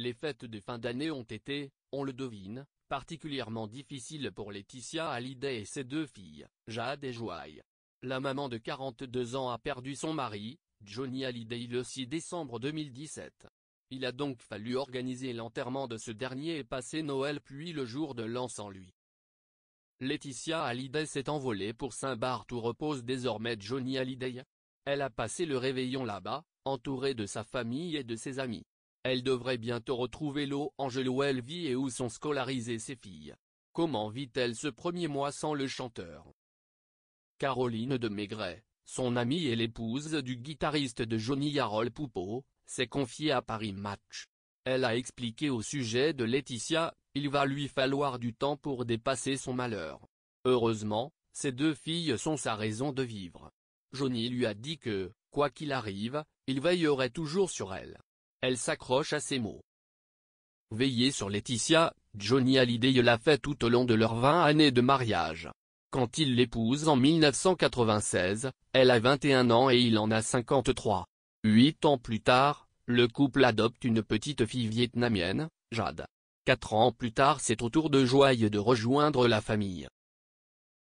Les fêtes de fin d'année ont été, on le devine, particulièrement difficiles pour Laetitia Hallyday et ses deux filles, Jade et Joaille. La maman de 42 ans a perdu son mari, Johnny Hallyday le 6 décembre 2017. Il a donc fallu organiser l'enterrement de ce dernier et passer Noël puis le jour de l'an sans lui. Laetitia Hallyday s'est envolée pour Saint-Barth où repose désormais Johnny Hallyday. Elle a passé le réveillon là-bas, entourée de sa famille et de ses amis. Elle devrait bientôt retrouver l'eau gel où elle vit et où sont scolarisées ses filles. Comment vit-elle ce premier mois sans le chanteur Caroline de Maigret, son amie et l'épouse du guitariste de Johnny Harold Poupeau, s'est confiée à Paris Match. Elle a expliqué au sujet de Laetitia, il va lui falloir du temps pour dépasser son malheur. Heureusement, ces deux filles sont sa raison de vivre. Johnny lui a dit que, quoi qu'il arrive, il veillerait toujours sur elle. Elle s'accroche à ces mots. Veillez sur Laetitia, Johnny Hallyday l'a fait tout au long de leurs 20 années de mariage. Quand il l'épouse en 1996, elle a 21 ans et il en a 53. Huit ans plus tard, le couple adopte une petite fille vietnamienne, Jade. Quatre ans plus tard c'est au tour de Joye de rejoindre la famille.